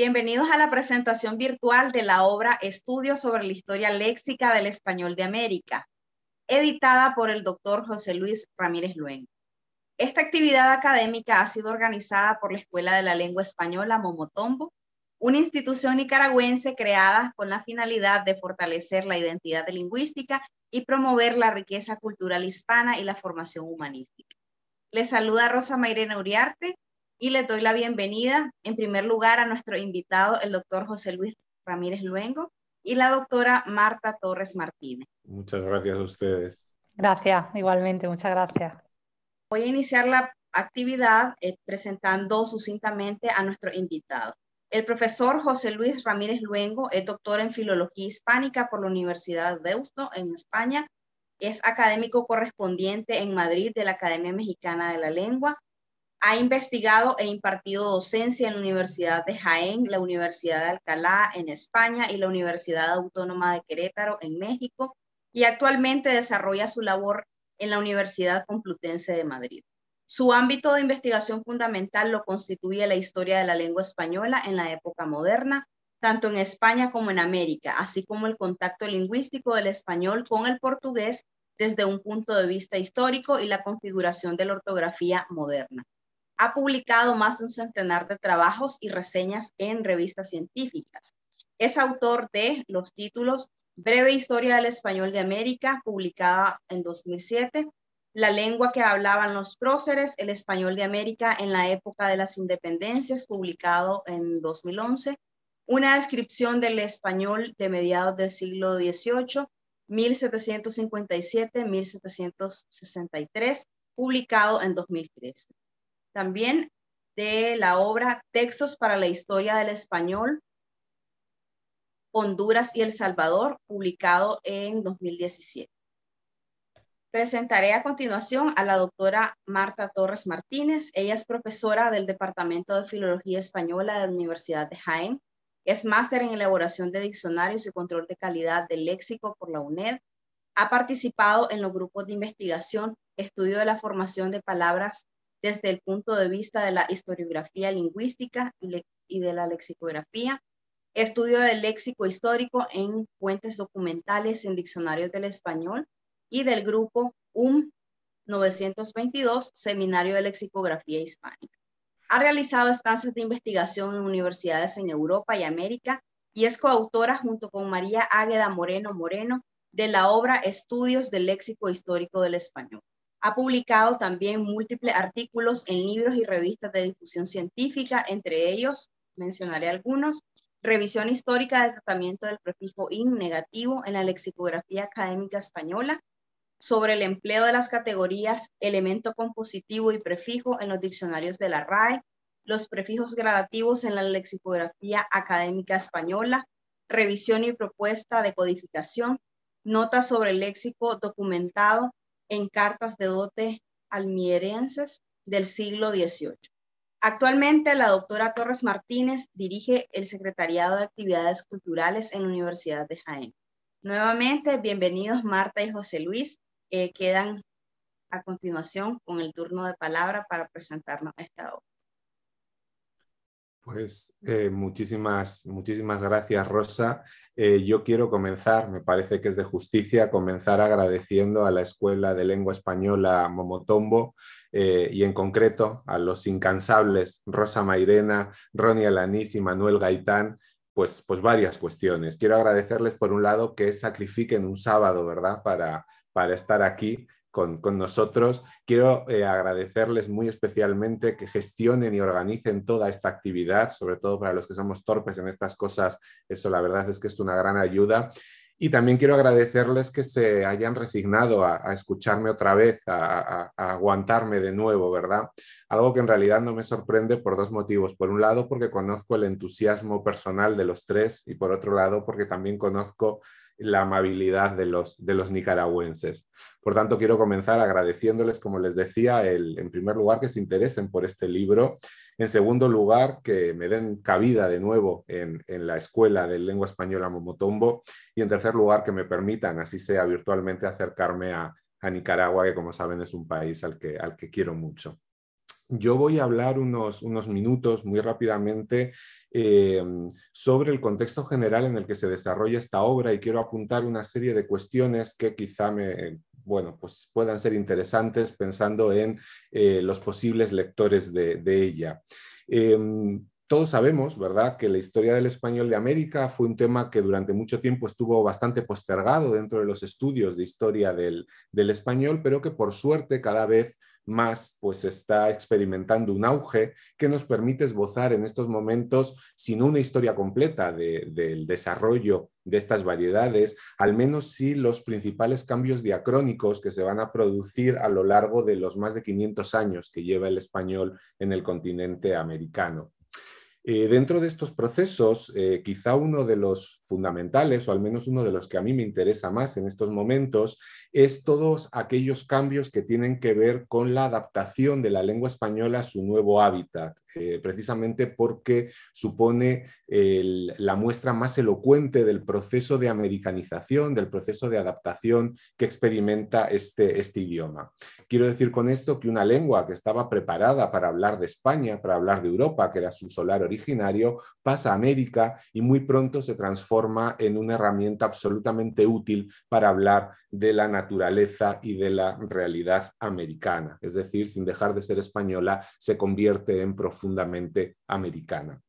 Bienvenidos a la presentación virtual de la obra Estudio sobre la historia léxica del español de América, editada por el doctor José Luis Ramírez Luén. Esta actividad académica ha sido organizada por la Escuela de la Lengua Española Momotombo, una institución nicaragüense creada con la finalidad de fortalecer la identidad lingüística y promover la riqueza cultural hispana y la formación humanística. Les saluda Rosa Mairena Uriarte, y les doy la bienvenida en primer lugar a nuestro invitado, el doctor José Luis Ramírez Luengo y la doctora Marta Torres Martínez. Muchas gracias a ustedes. Gracias, igualmente, muchas gracias. Voy a iniciar la actividad eh, presentando sucintamente a nuestro invitado. El profesor José Luis Ramírez Luengo es doctor en Filología Hispánica por la Universidad de Deusto en España. Es académico correspondiente en Madrid de la Academia Mexicana de la Lengua ha investigado e impartido docencia en la Universidad de Jaén, la Universidad de Alcalá en España y la Universidad Autónoma de Querétaro en México y actualmente desarrolla su labor en la Universidad Complutense de Madrid. Su ámbito de investigación fundamental lo constituye la historia de la lengua española en la época moderna, tanto en España como en América, así como el contacto lingüístico del español con el portugués desde un punto de vista histórico y la configuración de la ortografía moderna. Ha publicado más de un centenar de trabajos y reseñas en revistas científicas. Es autor de los títulos Breve Historia del Español de América, publicada en 2007, La lengua que hablaban los próceres, el español de América en la época de las independencias, publicado en 2011, una descripción del español de mediados del siglo XVIII, 1757-1763, publicado en 2013. También de la obra Textos para la Historia del Español, Honduras y El Salvador, publicado en 2017. Presentaré a continuación a la doctora Marta Torres Martínez. Ella es profesora del Departamento de Filología Española de la Universidad de Jaén. Es máster en elaboración de diccionarios y control de calidad del léxico por la UNED. Ha participado en los grupos de investigación, estudio de la formación de palabras desde el punto de vista de la historiografía lingüística y, de la lexicografía, estudio del léxico histórico en fuentes documentales en diccionarios del español y del grupo UM 922, Seminario de Lexicografía Hispánica. Ha realizado estancias de investigación en universidades en Europa y América y es coautora junto con María Águeda Moreno Moreno de la obra Estudios del Léxico Histórico del Español. Ha publicado también múltiples artículos en libros y revistas de difusión científica, entre ellos, mencionaré algunos, Revisión histórica del tratamiento del prefijo IN negativo en la lexicografía académica española, sobre el empleo de las categorías elemento compositivo y prefijo en los diccionarios de la RAE, los prefijos gradativos en la lexicografía académica española, revisión y propuesta de codificación, notas sobre el léxico documentado en cartas de dote almierenses del siglo XVIII. Actualmente, la doctora Torres Martínez dirige el Secretariado de Actividades Culturales en la Universidad de Jaén. Nuevamente, bienvenidos Marta y José Luis. Eh, quedan a continuación con el turno de palabra para presentarnos esta obra. Pues eh, muchísimas, muchísimas gracias, Rosa. Eh, yo quiero comenzar, me parece que es de justicia, comenzar agradeciendo a la Escuela de Lengua Española Momotombo eh, y en concreto a los incansables Rosa Mairena, Ronnie Alaniz y Manuel Gaitán, pues, pues varias cuestiones. Quiero agradecerles, por un lado, que sacrifiquen un sábado, ¿verdad?, para, para estar aquí con, nosotros. Quiero eh, agradecerles muy especialmente que gestionen y organicen toda esta actividad, sobre todo para los que somos torpes en estas cosas. Eso la verdad es que es una gran ayuda. Y también quiero agradecerles que se hayan resignado a, escucharme otra vez, a, aguantarme de nuevo, ¿verdad? Algo que en realidad no me sorprende por dos motivos. Por un lado, porque conozco el entusiasmo personal de los tres y por otro lado, porque también conozco la amabilidad de los, de los nicaragüenses. Por tanto, quiero comenzar agradeciéndoles, como les decía, en primer lugar que se interesen por este libro, en segundo lugar que me den cabida de nuevo en, en la Escuela de Lengua Española Momotombo y en tercer lugar que me permitan, así sea virtualmente, acercarme a, a Nicaragua, que como saben es un país al que, al que quiero mucho. Yo voy a hablar unos, unos minutos muy rápidamente eh, sobre el contexto general en el que se desarrolla esta obra y quiero apuntar una serie de cuestiones que quizá me, bueno, pues puedan ser interesantes pensando en eh, los posibles lectores de, ella. Eh, todos sabemos, ¿verdad?, que la historia del español de América fue un tema que durante mucho tiempo estuvo bastante postergado dentro de los estudios de historia del, del español, pero que por suerte cada vez más pues está experimentando un auge que nos permite esbozar en estos momentos, sin una historia completa del desarrollo de estas variedades, al menos sí los principales cambios diacrónicos que se van a producir a lo largo de los más de 500 años que lleva el español en el continente americano. Eh, dentro de estos procesos, eh, quizá uno de los fundamentales, o al menos uno de los que a mí me interesa más en estos momentos, es todos aquellos cambios que tienen que ver con la adaptación de la lengua española a su nuevo hábitat, eh, precisamente porque supone la muestra más elocuente del proceso de americanización, del proceso de adaptación que experimenta este, este idioma. Quiero decir con esto que una lengua que estaba preparada para hablar de España, para hablar de Europa, que era su solar originario, pasa a América y muy pronto se transforma en una herramienta absolutamente útil para hablar de la naturaleza y de la realidad americana. Es decir, sin dejar de ser española, se convierte en profundamente americana.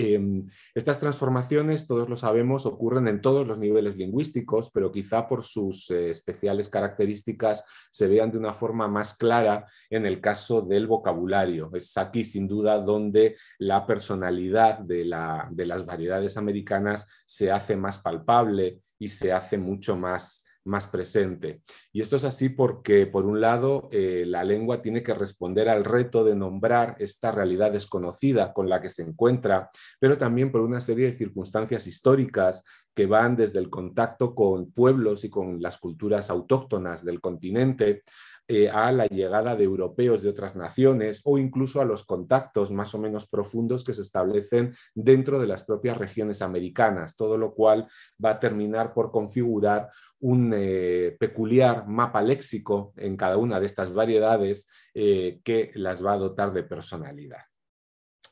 Em, estas transformaciones, todos lo sabemos, ocurren en todos los niveles lingüísticos, pero quizá por sus eh, especiales características se vean de una forma más clara en el caso del vocabulario. Es aquí, sin duda, donde la personalidad de las variedades americanas se hace más palpable y se hace mucho más más presente. Y esto es así porque, por un lado, eh, la lengua tiene que responder al reto de nombrar esta realidad desconocida con la que se encuentra, pero también por una serie de circunstancias históricas que van desde el contacto con pueblos y con las culturas autóctonas del continente eh, a la llegada de europeos de otras naciones o incluso a los contactos más o menos profundos que se establecen dentro de las propias regiones americanas, todo lo cual va a terminar por configurar un eh, peculiar mapa léxico en cada una de estas variedades eh, que las va a dotar de personalidad.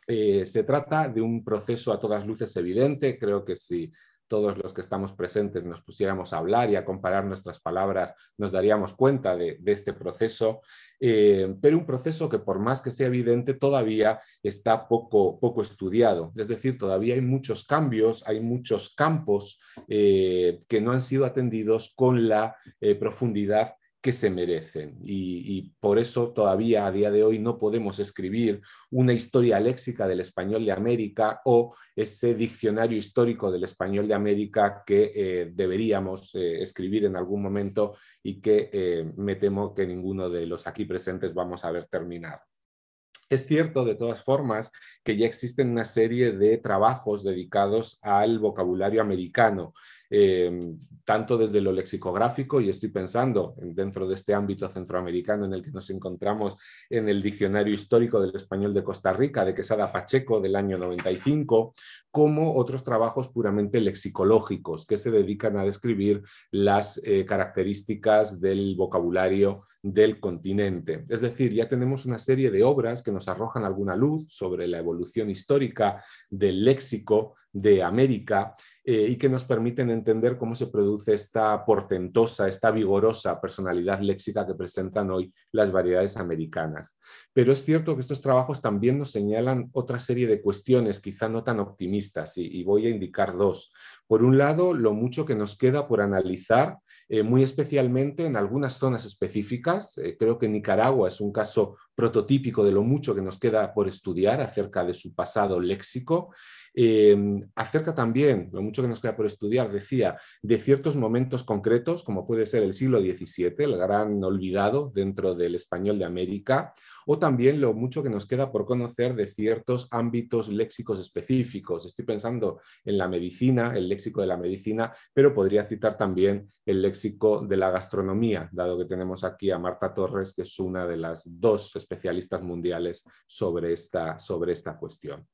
Eh, se trata de un proceso a todas luces evidente, creo que si todos los que estamos presentes nos pusiéramos a hablar y a comparar nuestras palabras, nos daríamos cuenta de, este proceso, eh, pero un proceso que por más que sea evidente todavía está poco, poco estudiado. Es decir, todavía hay muchos cambios, hay muchos campos eh, que no han sido atendidos con la eh, profundidad que se merecen. Y, por eso todavía a día de hoy no podemos escribir una historia léxica del español de América o ese diccionario histórico del español de América que eh, deberíamos eh, escribir en algún momento y que eh, me temo que ninguno de los aquí presentes vamos a ver terminado. Es cierto, de todas formas, que ya existen una serie de trabajos dedicados al vocabulario americano Em, tanto desde lo lexicográfico, y estoy pensando dentro de este ámbito centroamericano en el que nos encontramos en el Diccionario Histórico del Español de Costa Rica de Quesada Pacheco del año 95, como otros trabajos puramente lexicológicos que se dedican a describir las eh, características del vocabulario del continente. Es decir, ya tenemos una serie de obras que nos arrojan alguna luz sobre la evolución histórica del léxico de América eh, y que nos permiten entender cómo se produce esta portentosa, esta vigorosa personalidad léxica que presentan hoy las variedades americanas. Pero es cierto que estos trabajos también nos señalan otra serie de cuestiones, quizá no tan optimistas, y, voy a indicar dos. Por un lado, lo mucho que nos queda por analizar, eh, muy especialmente en algunas zonas específicas. Eh, creo que Nicaragua es un caso prototípico de lo mucho que nos queda por estudiar acerca de su pasado léxico Em, acerca también, lo mucho que nos queda por estudiar, decía, de ciertos momentos concretos, como puede ser el siglo XVII, el gran olvidado dentro del español de América, o también lo mucho que nos queda por conocer de ciertos ámbitos léxicos específicos. Estoy pensando en la medicina, el léxico de la medicina, pero podría citar también el léxico de la gastronomía, dado que tenemos aquí a Marta Torres, que es una de las dos especialistas mundiales sobre esta, sobre esta cuestión.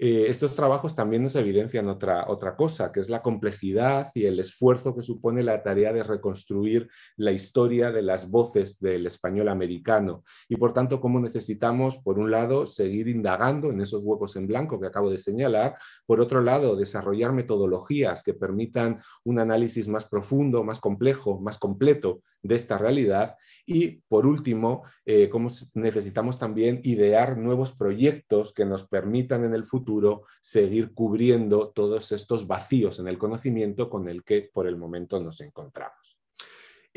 Eh, estos trabajos también nos evidencian otra, otra cosa, que es la complejidad y el esfuerzo que supone la tarea de reconstruir la historia de las voces del español americano y por tanto cómo necesitamos, por un lado, seguir indagando en esos huecos en blanco que acabo de señalar, por otro lado, desarrollar metodologías que permitan un análisis más profundo, más complejo, más completo de esta realidad. Y por último, eh, necesitamos también idear nuevos proyectos que nos permitan en el futuro seguir cubriendo todos estos vacíos en el conocimiento con el que por el momento nos encontramos.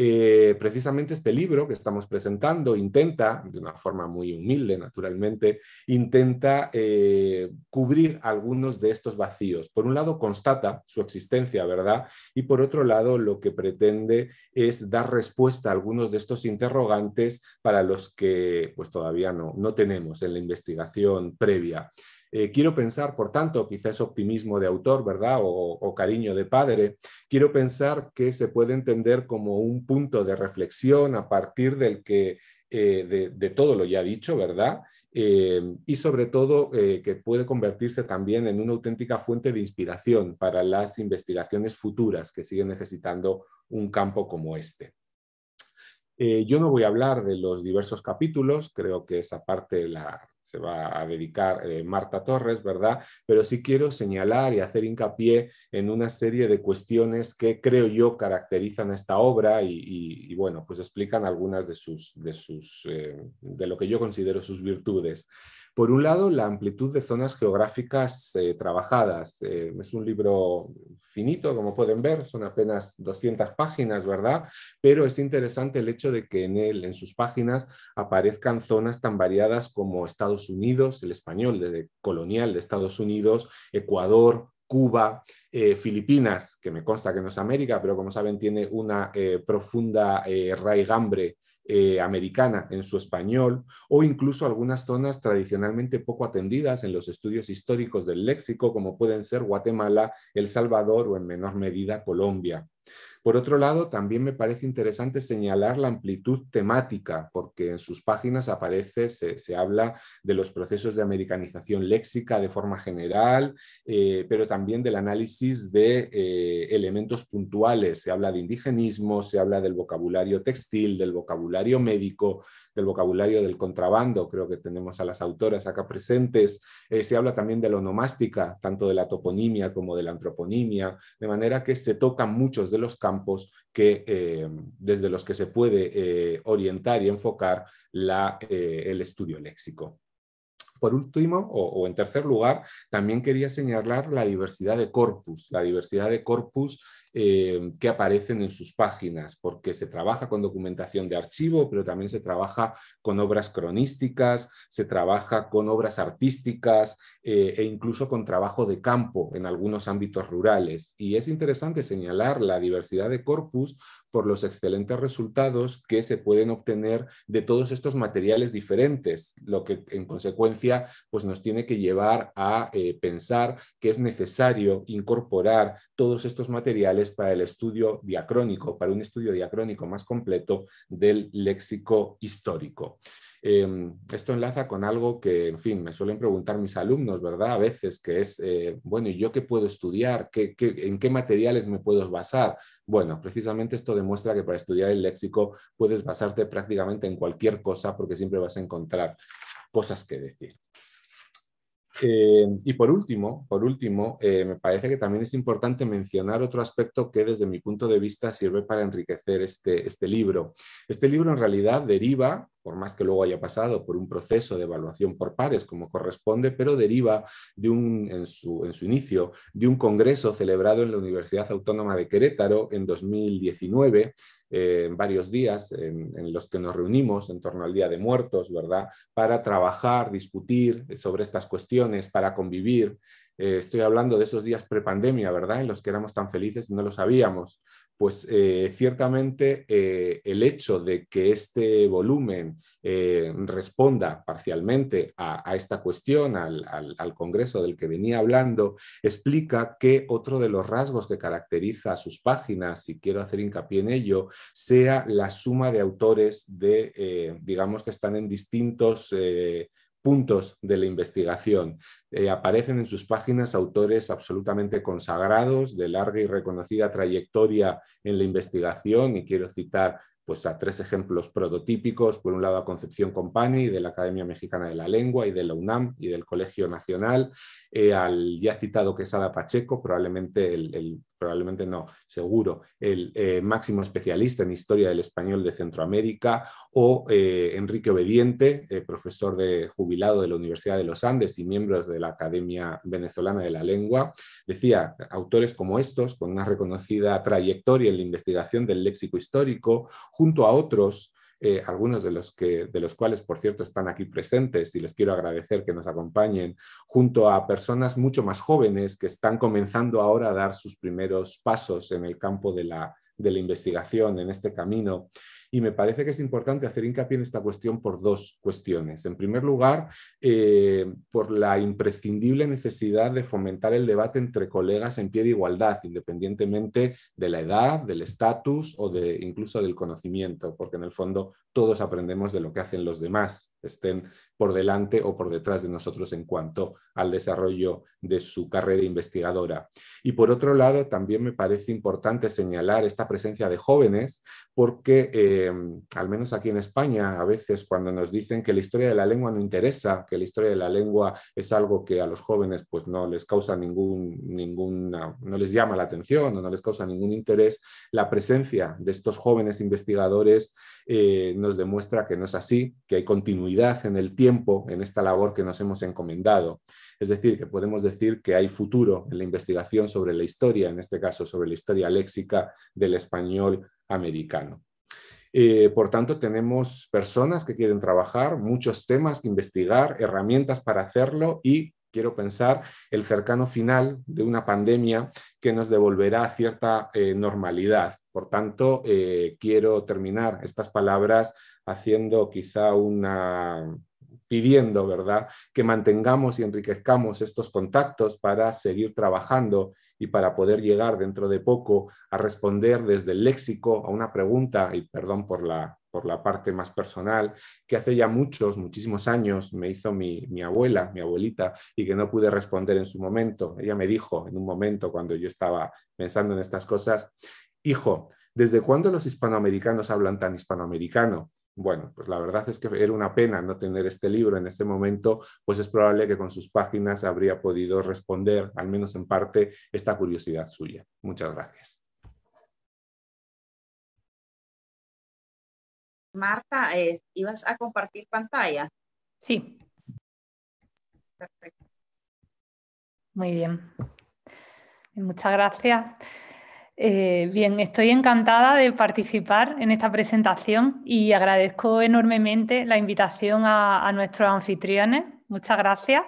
Eh, precisamente este libro que estamos presentando intenta, de una forma muy humilde naturalmente, intenta eh, cubrir algunos de estos vacíos. Por un lado, constata su existencia, ¿verdad? Y por otro lado, lo que pretende es dar respuesta a algunos de estos interrogantes para los que pues, todavía no tenemos en la investigación previa. Eh, quiero pensar, por tanto, quizás optimismo de autor, ¿verdad? O, cariño de padre. Quiero pensar que se puede entender como un punto de reflexión a partir del que, eh, de, todo lo ya dicho, ¿verdad? Eh, y sobre todo que puede convertirse también en una auténtica fuente de inspiración para las investigaciones futuras que siguen necesitando un campo como este. yo no voy a hablar de los diversos capítulos, creo que esa parte la se va a dedicar eh, Marta Torres, ¿verdad? Pero sí quiero señalar y hacer hincapié en una serie de cuestiones que creo yo caracterizan esta obra y, bueno, pues explican algunas de sus, de sus, eh, de lo que yo considero sus virtudes. Por un lado, la amplitud de zonas geográficas eh, trabajadas. Eh, es un libro finito, como pueden ver, son apenas 200 páginas, ¿verdad? Pero es interesante el hecho de que en, él, en sus páginas aparezcan zonas tan variadas como Estados Unidos, el español colonial de Estados Unidos, Ecuador, Cuba, eh, Filipinas, que me consta que no es América, pero como saben tiene una eh, profunda eh, raigambre americana en su español, o incluso algunas zonas tradicionalmente poco atendidas en los estudios históricos del léxico, como pueden ser Guatemala, El Salvador o en menor medida Colombia. Por otro lado, también me parece interesante señalar la amplitud temática, porque en sus páginas aparece, se, habla de los procesos de americanización léxica de forma general, eh, pero también del análisis de eh, elementos puntuales. Se habla de indigenismo, se habla del vocabulario textil, del vocabulario médico, del vocabulario del contrabando, creo que tenemos a las autoras acá presentes, eh, se habla también de la onomástica, tanto de la toponimia como de la antroponimia, de manera que se tocan muchos de los campos que, eh, desde los que se puede eh, orientar y enfocar la, el estudio léxico. Por último, o, o, en tercer lugar, también quería señalar la diversidad de corpus, la diversidad de corpus eh, que aparecen en sus páginas, porque se trabaja con documentación de archivo, pero también se trabaja con obras cronísticas, se trabaja con obras artísticas eh, e incluso con trabajo de campo en algunos ámbitos rurales. Y es interesante señalar la diversidad de corpus por los excelentes resultados que se pueden obtener de todos estos materiales diferentes, lo que en consecuencia pues, nos tiene que llevar a eh, pensar que es necesario incorporar todos estos materiales para el estudio diacrónico, para un estudio diacrónico más completo del léxico histórico. Em, esto enlaza con algo que, en fin, me suelen preguntar mis alumnos, ¿verdad? A veces, que es, eh, bueno, ¿y yo qué puedo estudiar? ¿Qué, qué, en qué materiales me puedo basar? Bueno, precisamente esto demuestra que para estudiar el léxico puedes basarte prácticamente en cualquier cosa porque siempre vas a encontrar cosas que decir. Em, y por último, por último eh, me parece que también es importante mencionar otro aspecto que desde mi punto de vista sirve para enriquecer este, este libro. Este libro en realidad deriva por más que luego haya pasado por un proceso de evaluación por pares como corresponde, pero deriva de un, en, su, inicio de un congreso celebrado en la Universidad Autónoma de Querétaro en 2019 eh, en varios días en, los que nos reunimos en torno al Día de Muertos, ¿verdad? Para trabajar, discutir sobre estas cuestiones, para convivir. Eh, estoy hablando de esos días prepandemia, ¿verdad? En los que éramos tan felices y no lo sabíamos pues eh, ciertamente eh, el hecho de que este volumen eh, responda parcialmente a, esta cuestión, al, Congreso del que venía hablando, explica que otro de los rasgos que caracteriza a sus páginas, y quiero hacer hincapié en ello, sea la suma de autores de, digamos, que están en distintos puntos de la investigación. Eh, aparecen en sus páginas autores absolutamente consagrados, de larga y reconocida trayectoria en la investigación, y quiero citar pues, a tres ejemplos prototípicos, por un lado a Concepción Compani de la Academia Mexicana de la Lengua y de la UNAM y del Colegio Nacional, eh, al ya citado Quesada Pacheco, probablemente, el, probablemente no, seguro, el eh, máximo especialista en historia del español de Centroamérica, o eh, Enrique Obediente, profesor de, jubilado de la Universidad de los Andes y miembro de la Academia Venezolana de la Lengua. Decía, autores como estos, con una reconocida trayectoria en la investigación del léxico histórico, junto a otros, eh, algunos de los, de los cuales, por cierto, están aquí presentes y les quiero agradecer que nos acompañen, junto a personas mucho más jóvenes que están comenzando ahora a dar sus primeros pasos en el campo de la, de la investigación, en este camino. Y me parece que es importante hacer hincapié en esta cuestión por dos cuestiones. En primer lugar, eh, por la imprescindible necesidad de fomentar el debate entre colegas en pie de igualdad, independientemente de la edad, del estatus o de, incluso del conocimiento, porque en el fondo todos aprendemos de lo que hacen los demás estén por delante o por detrás de nosotros en cuanto al desarrollo de su carrera investigadora. Y por otro lado, también me parece importante señalar esta presencia de jóvenes porque, em, al menos aquí en España, a veces cuando nos dicen que la historia de la lengua no interesa, que la historia de la lengua es algo que a los jóvenes pues, no les causa ningún, ninguna, no les llama la atención o no les causa ningún interés, la presencia de estos jóvenes investigadores eh, nos demuestra que no es así, que hay continuidad en el tiempo en esta labor que nos hemos encomendado. Es decir, que podemos decir que hay futuro en la investigación sobre la historia, en este caso sobre la historia léxica del español americano. Eh, por tanto, tenemos personas que quieren trabajar, muchos temas que investigar, herramientas para hacerlo y quiero pensar, el cercano final de una pandemia que nos devolverá cierta eh, normalidad. Por tanto, eh, quiero terminar estas palabras haciendo quizá una, pidiendo, ¿verdad?, que mantengamos y enriquezcamos estos contactos para seguir trabajando y para poder llegar dentro de poco a responder desde el léxico a una pregunta, y perdón por la, por la parte más personal, que hace ya muchos, muchísimos años me hizo mi, mi abuela, mi abuelita, y que no pude responder en su momento. Ella me dijo en un momento cuando yo estaba pensando en estas cosas, hijo, ¿desde cuándo los hispanoamericanos hablan tan hispanoamericano? Bueno, pues la verdad es que era una pena no tener este libro en este momento, pues es probable que con sus páginas habría podido responder, al menos en parte, esta curiosidad suya. Muchas gracias. Marta, eh, ¿ibas a compartir pantalla? Sí. Perfecto. Muy bien. Muchas gracias. Eh, bien, estoy encantada de participar en esta presentación y agradezco enormemente la invitación a, nuestros anfitriones. Muchas gracias.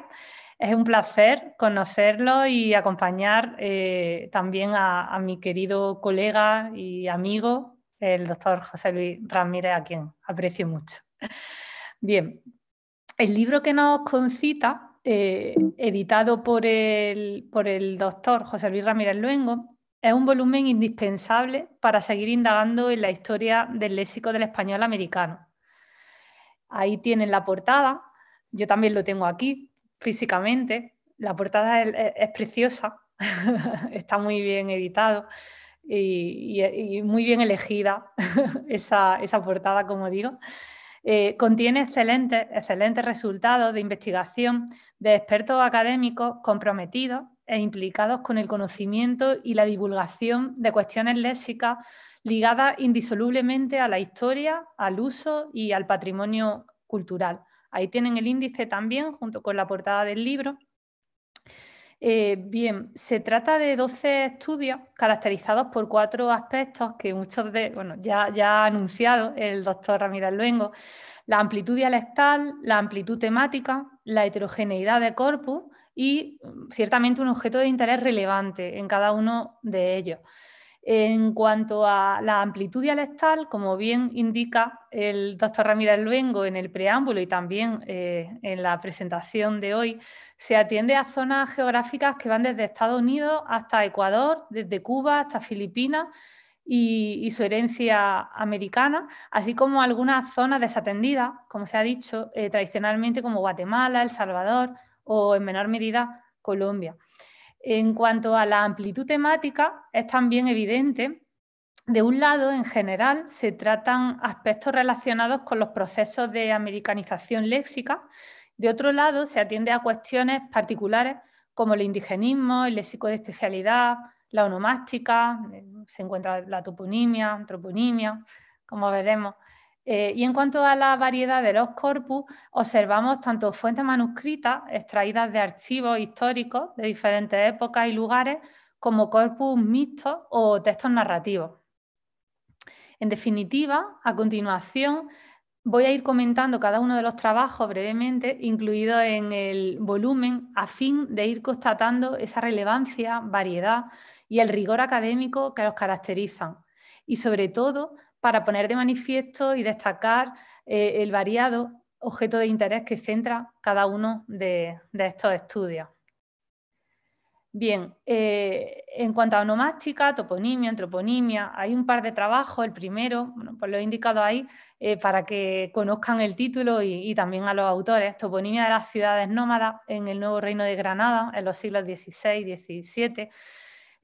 Es un placer conocerlo y acompañar eh, también a, mi querido colega y amigo, el doctor José Luis Ramírez, a quien aprecio mucho. Bien, el libro que nos concita, eh, editado por el, por el doctor José Luis Ramírez Luengo, es un volumen indispensable para seguir indagando en la historia del léxico del español americano. Ahí tienen la portada, yo también lo tengo aquí físicamente, la portada es, preciosa, está muy bien editado y, muy bien elegida esa, portada, como digo. Eh, contiene excelentes resultados de investigación de expertos académicos comprometidos e implicados con el conocimiento y la divulgación de cuestiones léxicas ligadas indisolublemente a la historia, al uso y al patrimonio cultural. Ahí tienen el índice también, junto con la portada del libro. Eh, bien, se trata de 12 estudios caracterizados por cuatro aspectos que muchos de, bueno, ya, ya ha anunciado el doctor Ramírez Luengo, la amplitud dialectal, la amplitud temática, la heterogeneidad de corpus, y mm, ciertamente un objeto de interés relevante en cada uno de ellos. En cuanto a la amplitud dialectal, como bien indica el doctor Ramírez Luengo en el preámbulo y también eh, en la presentación de hoy, se atiende a zonas geográficas que van desde Estados Unidos hasta Ecuador, desde Cuba hasta Filipinas y, su herencia americana, así como algunas zonas desatendidas, como se ha dicho, eh, tradicionalmente como Guatemala, El Salvador, o en menor medida Colombia. En cuanto a la amplitud temática, es también evidente de un lado, en general, se tratan aspectos relacionados con los procesos de americanización léxica. De otro lado, se atiende a cuestiones particulares como el indigenismo, el léxico de especialidad, la onomástica, eh, se encuentra la toponimia, antroponimia, como veremos. Eh, y en cuanto a la variedad de los corpus, observamos tanto fuentes manuscritas extraídas de archivos históricos de diferentes épocas y lugares, como corpus mixtos o textos narrativos. En definitiva, a continuación voy a ir comentando cada uno de los trabajos brevemente, incluidos en el volumen, a fin de ir constatando esa relevancia, variedad y el rigor académico que los caracterizan. Y sobre todo, para poner de manifiesto y destacar eh, el variado objeto de interés que centra cada uno de, estos estudios. Bien, eh, en cuanto a onomástica, toponimia, antroponimia, hay un par de trabajos. El primero, pues lo he indicado ahí eh, para que conozcan el título y, y, también a los autores. Toponimia de las ciudades nómadas en el Nuevo Reino de Granada en los siglos XVI y XVII.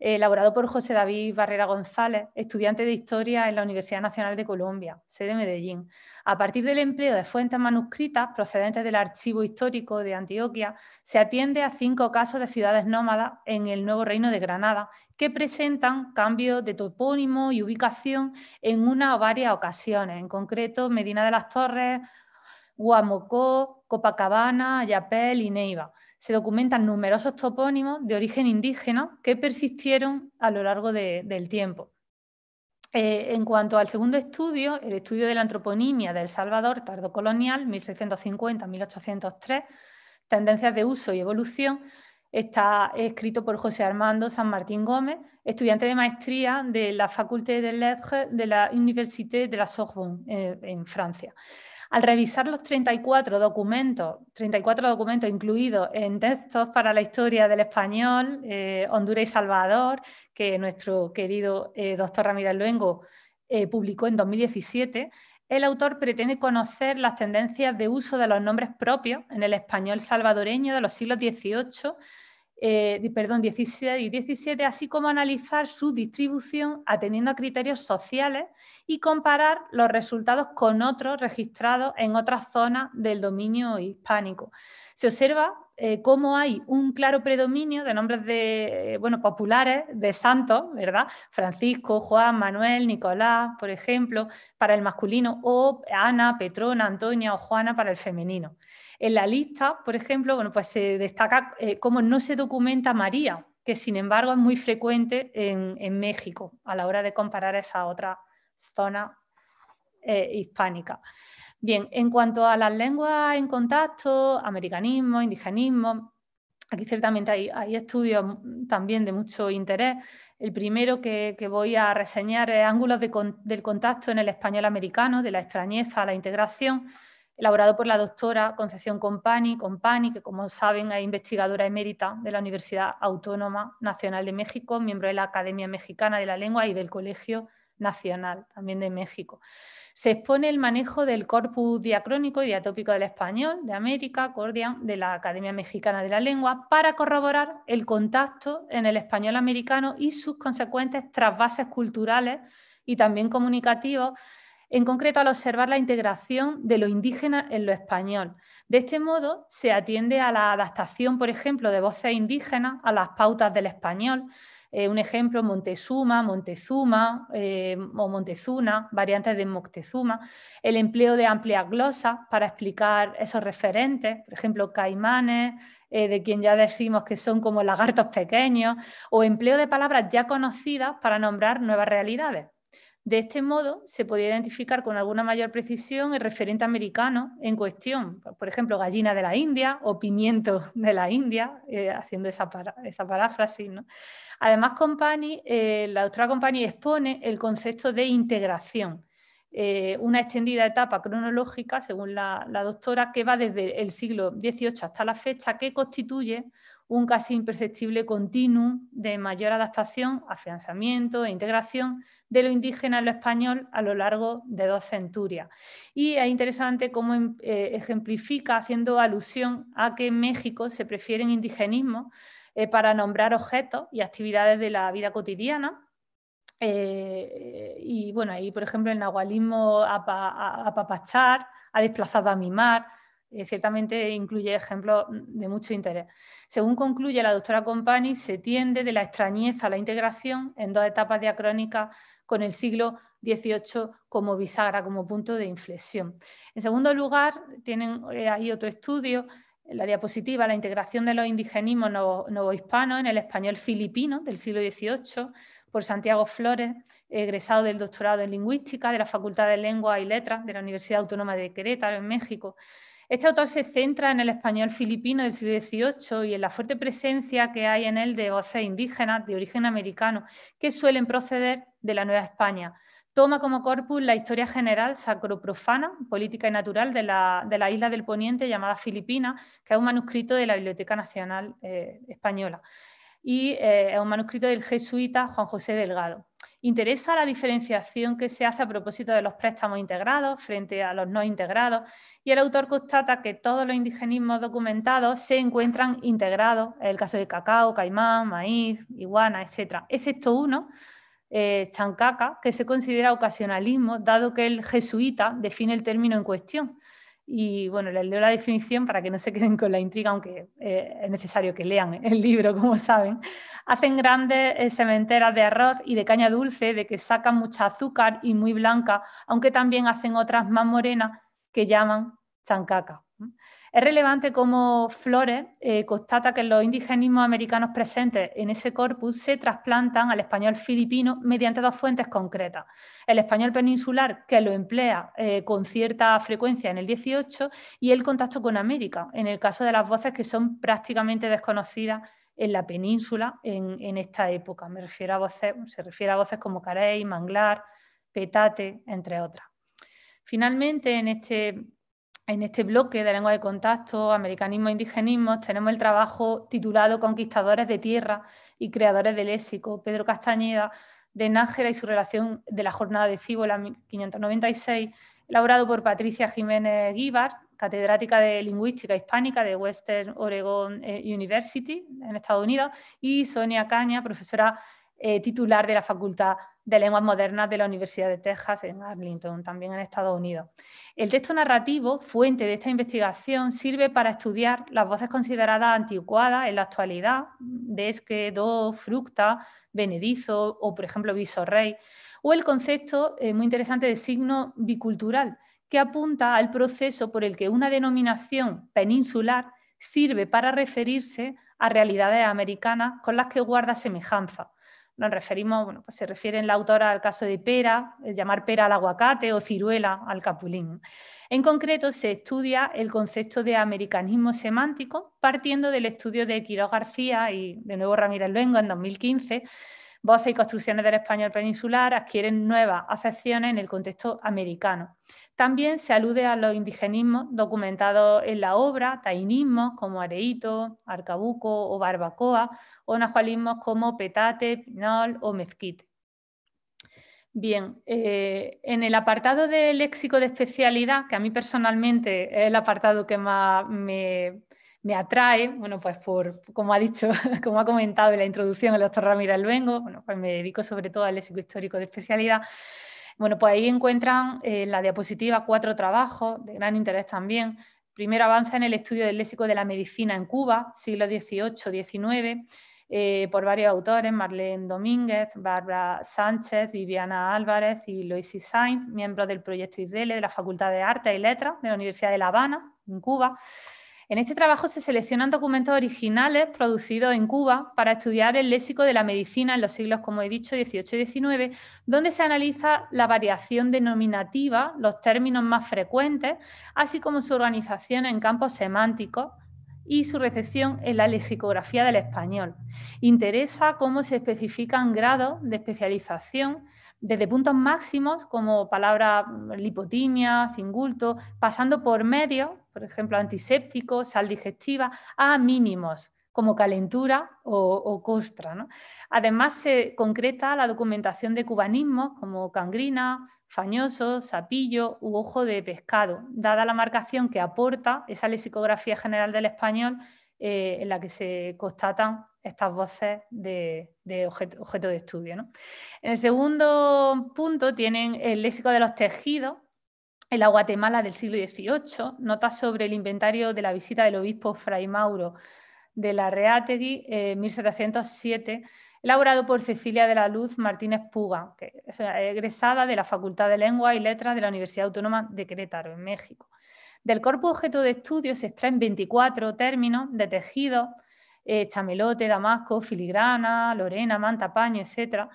Eh, elaborado por José David Barrera González, estudiante de Historia en la Universidad Nacional de Colombia, sede Medellín. A partir del empleo de fuentes manuscritas procedentes del Archivo Histórico de Antioquia, se atiende a cinco casos de ciudades nómadas en el Nuevo Reino de Granada, que presentan cambios de topónimo y ubicación en una o varias ocasiones, en concreto Medina de las Torres, Guamocó, Copacabana, Yapel y Neiva se documentan numerosos topónimos de origen indígena que persistieron a lo largo del tiempo. Eh, en cuanto al segundo estudio, el estudio de la antroponimia del El Salvador Colonial, 1650-1803, tendencias de uso y evolución, está escrito por José Armando San Martín Gómez, estudiante de maestría de la Faculté de Lettres de la Université de la Sorbonne, eh, en Francia. Al revisar los 34 documentos, 34 documentos incluidos en textos para la historia del español, eh, Honduras y Salvador, que nuestro querido eh, doctor Ramírez Luengo eh, publicó en 2017, el autor pretende conocer las tendencias de uso de los nombres propios en el español salvadoreño de los siglos XVIII eh, perdón, 16 y 17, así como analizar su distribución atendiendo a criterios sociales y comparar los resultados con otros registrados en otras zonas del dominio hispánico. Se observa eh, cómo hay un claro predominio de nombres de, eh, populares de santos, ¿verdad? Francisco, Juan, Manuel, Nicolás, por ejemplo, para el masculino, o Ana, Petrona, Antonia o Juana para el femenino. En la lista, por ejemplo, pues se destaca eh, cómo no se documenta María, que sin embargo es muy frecuente en, México a la hora de comparar esa otra zona eh, hispánica. Bien, en cuanto a las lenguas en contacto, americanismo, indigenismo, aquí ciertamente hay, estudios también de mucho interés. El primero que, voy a reseñar es Ángulos del contacto en el español americano, de la extrañeza a la integración, elaborado por la doctora Concepción Compani, Compani, que como saben es investigadora emérita de la Universidad Autónoma Nacional de México, miembro de la Academia Mexicana de la Lengua y del Colegio Nacional también de México. Se expone el manejo del corpus diacrónico y diatópico del español de América, Cordian, de la Academia Mexicana de la Lengua, para corroborar el contacto en el español americano y sus consecuentes trasvases culturales y también comunicativos en concreto al observar la integración de lo indígena en lo español. De este modo, se atiende a la adaptación, por ejemplo, de voces indígenas a las pautas del español. Eh, un ejemplo, Montezuma, Montezuma eh, o Montezuna, variantes de Moctezuma. El empleo de amplias glosas para explicar esos referentes, por ejemplo, caimanes, eh, de quien ya decimos que son como lagartos pequeños, o empleo de palabras ya conocidas para nombrar nuevas realidades. De este modo, se podía identificar con alguna mayor precisión el referente americano en cuestión, por ejemplo, gallina de la India o pimiento de la India, eh, haciendo esa, paráfrasis. Además, eh, la doctora Company expone el concepto de integración, eh, una extendida etapa cronológica, según la, doctora, que va desde el siglo XVIII hasta la fecha, que constituye un casi imperceptible continuum de mayor adaptación, afianzamiento e integración de lo indígena a lo español a lo largo de dos centurias. Y es interesante cómo em, eh, ejemplifica haciendo alusión a que en México se prefieren indigenismos eh, para nombrar objetos y actividades de la vida cotidiana, eh, y bueno, ahí por ejemplo el nahualismo a, papachar, ha desplazado a mimar, eh, ciertamente incluye ejemplos de mucho interés. Según concluye la doctora Compani, se tiende de la extrañeza a la integración en dos etapas diacrónicas con el siglo XVIII como bisagra, como punto de inflexión. En segundo lugar, tienen eh, ahí otro estudio, la diapositiva, la integración de los indigenismos novohispanos en el español filipino del siglo XVIII, por Santiago Flores, egresado del doctorado en lingüística de la Facultad de Lengua y Letras de la Universidad Autónoma de Querétaro, en México. Este autor se centra en el español filipino del siglo XVIII y en la fuerte presencia que hay en él de voces indígenas de origen americano que suelen proceder de la Nueva España. Toma como corpus la historia general sacroprofana, política y natural de la, isla del Poniente llamada Filipina, que es un manuscrito de la Biblioteca Nacional eh, Española y eh, es un manuscrito del jesuita Juan José Delgado. Interesa la diferenciación que se hace a propósito de los préstamos integrados frente a los no integrados y el autor constata que todos los indigenismos documentados se encuentran integrados, en el caso de cacao, caimán, maíz, iguana, etc., excepto uno, eh, chancaca, que se considera ocasionalismo, dado que el jesuita define el término en cuestión. Y bueno, les leo la definición para que no se queden con la intriga, aunque eh, es necesario que lean el libro, como saben. Hacen grandes sementeras de arroz y de caña dulce, de que sacan mucha azúcar y muy blanca, aunque también hacen otras más morenas que llaman chancaca. Es relevante cómo Flores eh, constata que los indigenismos americanos presentes en ese corpus se trasplantan al español filipino mediante dos fuentes concretas. El español peninsular, que lo emplea eh, con cierta frecuencia en el 18, y el contacto con América, en el caso de las voces que son prácticamente desconocidas en la península en, esta época. Me refiero a voces, se refiere a voces como Carey, Manglar, Petate, entre otras. Finalmente, en este en este bloque de lengua de contacto, americanismo e indigenismo, tenemos el trabajo titulado Conquistadores de Tierra y Creadores del Éxico, Pedro Castañeda, de Nájera y su relación de la jornada de Fíbola 1596, elaborado por Patricia Jiménez Guíbar, catedrática de Lingüística Hispánica de Western Oregon eh, University en Estados Unidos, y Sonia Caña, profesora eh, titular de la Facultad de lenguas modernas de la Universidad de Texas en Arlington, también en Estados Unidos. El texto narrativo, fuente de esta investigación, sirve para estudiar las voces consideradas anticuadas en la actualidad, de Esquedo, Fructa, Benedizo o, por ejemplo, Visorrey, o el concepto eh, muy interesante de signo bicultural, que apunta al proceso por el que una denominación peninsular sirve para referirse a realidades americanas con las que guarda semejanza nos referimos, bueno, pues se refiere en la autora al caso de pera, llamar pera al aguacate o ciruela al capulín. En concreto, se estudia el concepto de americanismo semántico partiendo del estudio de Quirós García y de nuevo Ramírez Luengo en 2015. Voces y construcciones del español peninsular adquieren nuevas acepciones en el contexto americano. También se alude a los indigenismos documentados en la obra, tainismos como areíto, arcabuco o barbacoa, o nahualismos como petate, pinol o mezquite. Bien, eh, en el apartado de léxico de especialidad, que a mí personalmente es el apartado que más me, atrae, bueno, pues por, como ha dicho, como ha comentado en la introducción el doctor Ramírez Luengo, bueno, pues me dedico sobre todo al léxico histórico de especialidad, bueno, pues ahí encuentran en eh, la diapositiva cuatro trabajos de gran interés también. Primero avanza en el estudio del léxico de la medicina en Cuba, siglo XVIII-XIX, eh, por varios autores, Marlene Domínguez, Barbara Sánchez, Viviana Álvarez y Loisy Sainz, miembros del proyecto IDELE de la Facultad de Artes y Letras de la Universidad de La Habana, en Cuba. En este trabajo se seleccionan documentos originales producidos en Cuba para estudiar el léxico de la medicina en los siglos, como he dicho, 18 y 19, donde se analiza la variación denominativa, los términos más frecuentes, así como su organización en campos semánticos, y su recepción en la lexicografía del español. Interesa cómo se especifican grados de especialización desde puntos máximos como palabra mm, lipotimia, singulto, pasando por medios por ejemplo, antiséptico, sal digestiva, a mínimos como calentura o, costra. Además, se concreta la documentación de cubanismos como cangrina, fañoso, sapillo u ojo de pescado, dada la marcación que aporta esa lexicografía general del español eh, en la que se constatan estas voces de, objeto, de estudio. En el segundo punto tienen el léxico de los tejidos, en la Guatemala del siglo XVIII, nota sobre el inventario de la visita del obispo Fray Mauro de la Reategui, en 1707, elaborado por Cecilia de la Luz Martínez Puga, que es egresada de la Facultad de Lengua y Letras de la Universidad Autónoma de Querétaro, en México. Del cuerpo objeto de estudio se extraen 24 términos de tejidos, eh, chamelote, damasco, filigrana, lorena, manta, paño, etc.,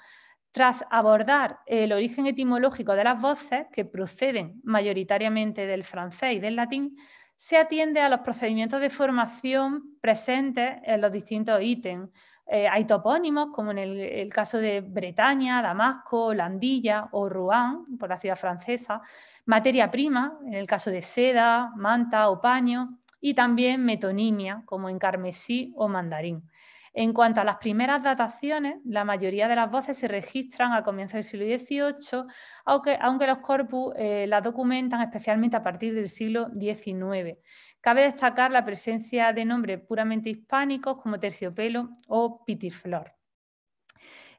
tras abordar el origen etimológico de las voces, que proceden mayoritariamente del francés y del latín, se atiende a los procedimientos de formación presentes en los distintos ítems. Eh, hay topónimos, como en el, caso de Bretaña, Damasco, Landilla o Rouen, por la ciudad francesa, materia prima, en el caso de seda, manta o paño, y también metonimia, como en carmesí o mandarín. En cuanto a las primeras dataciones, la mayoría de las voces se registran a comienzos del siglo XVIII, aunque, aunque los corpus eh, las documentan especialmente a partir del siglo XIX. Cabe destacar la presencia de nombres puramente hispánicos como terciopelo o pitiflor.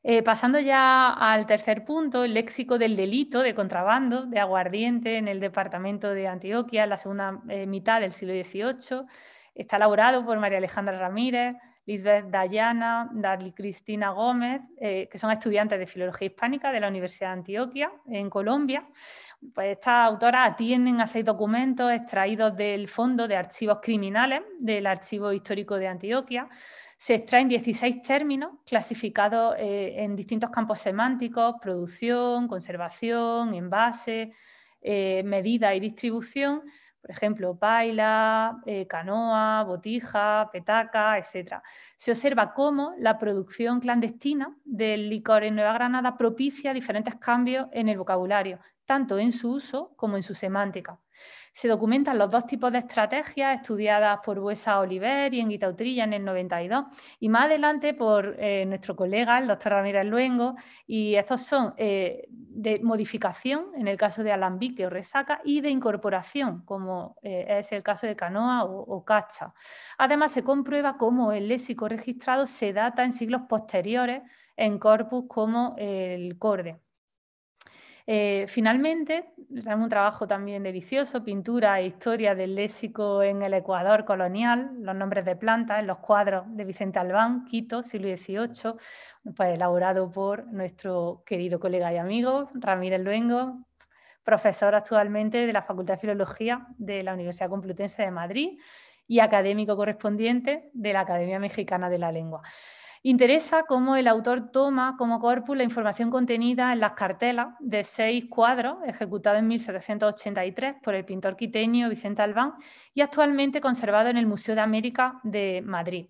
Eh, pasando ya al tercer punto, el léxico del delito de contrabando de aguardiente en el departamento de Antioquia, en la segunda eh, mitad del siglo XVIII, está elaborado por María Alejandra Ramírez, Lisbeth Dayana, Darly Cristina Gómez, eh, que son estudiantes de Filología Hispánica de la Universidad de Antioquia, en Colombia. Pues estas autoras atienden a seis documentos extraídos del Fondo de Archivos Criminales del Archivo Histórico de Antioquia. Se extraen 16 términos clasificados eh, en distintos campos semánticos, producción, conservación, envase, eh, medida y distribución, por ejemplo, paila, eh, canoa, botija, petaca, etc. Se observa cómo la producción clandestina del licor en Nueva Granada propicia diferentes cambios en el vocabulario, tanto en su uso como en su semántica. Se documentan los dos tipos de estrategias estudiadas por Buesa Oliver y en Guitautrilla en el 92 y más adelante por eh, nuestro colega, el doctor Ramírez Luengo, y estos son eh, de modificación en el caso de alambique o resaca y de incorporación, como eh, es el caso de canoa o, cacha. Además, se comprueba cómo el léxico registrado se data en siglos posteriores en corpus como el corde. Eh, finalmente, tenemos un trabajo también delicioso, pintura e historia del léxico en el Ecuador colonial, los nombres de plantas en los cuadros de Vicente Albán, Quito, siglo XVIII, pues elaborado por nuestro querido colega y amigo Ramírez Luengo, profesor actualmente de la Facultad de Filología de la Universidad Complutense de Madrid y académico correspondiente de la Academia Mexicana de la Lengua. Interesa cómo el autor toma como corpus la información contenida en las cartelas de seis cuadros ejecutados en 1783 por el pintor quiteño Vicente Albán y actualmente conservado en el Museo de América de Madrid.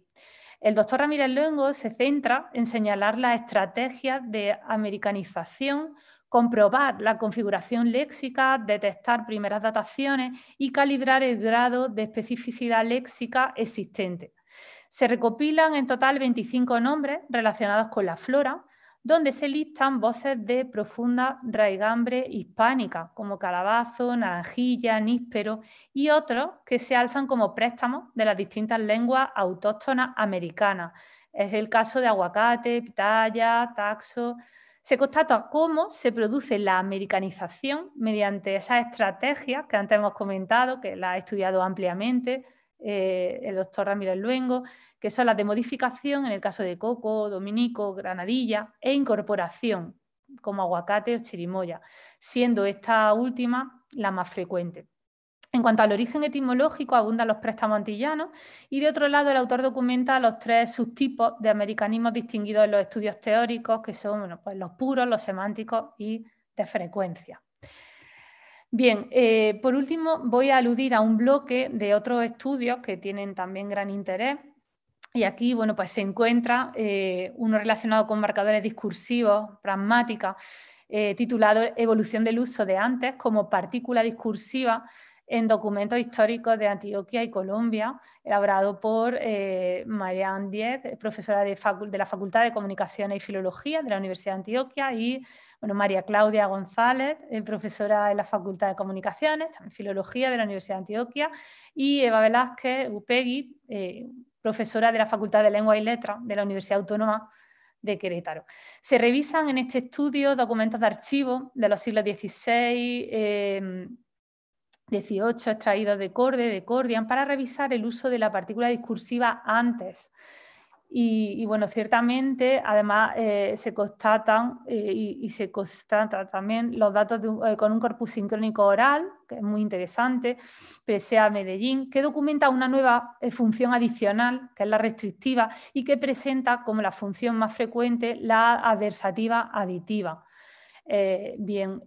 El doctor Ramírez Luengo se centra en señalar las estrategias de americanización, comprobar la configuración léxica, detectar primeras dataciones y calibrar el grado de especificidad léxica existente. Se recopilan en total 25 nombres relacionados con la flora, donde se listan voces de profunda raigambre hispánica, como calabazo, naranjilla, níspero y otros que se alzan como préstamos de las distintas lenguas autóctonas americanas. Es el caso de aguacate, pitaya, taxo. Se constata cómo se produce la americanización mediante esas estrategias que antes hemos comentado, que la ha estudiado ampliamente, eh, el doctor Ramírez Luengo, que son las de modificación en el caso de coco, dominico, granadilla e incorporación como aguacate o chirimoya, siendo esta última la más frecuente. En cuanto al origen etimológico, abundan los préstamos antillanos y de otro lado el autor documenta los tres subtipos de americanismos distinguidos en los estudios teóricos, que son pues, los puros, los semánticos y de frecuencia. Bien, eh, por último voy a aludir a un bloque de otros estudios que tienen también gran interés. Y aquí, bueno, pues se encuentra eh, uno relacionado con marcadores discursivos, pragmática, eh, titulado Evolución del uso de antes como partícula discursiva en documentos históricos de Antioquia y Colombia, elaborado por eh, Marianne profesora de, la Facultad de Comunicaciones y Filología de la Universidad de Antioquia, y bueno, María Claudia González, eh, profesora de la Facultad de Comunicaciones, y Filología de la Universidad de Antioquia, y Eva Velázquez Upegui, eh, profesora de la Facultad de Lengua y Letras de la Universidad Autónoma de Querétaro. Se revisan en este estudio documentos de archivo de los siglos XVI, 18 extraídos de Corde, de Cordian, para revisar el uso de la partícula discursiva antes. Y, bueno, ciertamente, además, eh, se constatan eh, y, se constatan también los datos eh, con un corpus sincrónico oral, que es muy interesante, a Medellín, que documenta una nueva función adicional, que es la restrictiva, y que presenta como la función más frecuente la adversativa aditiva. bien,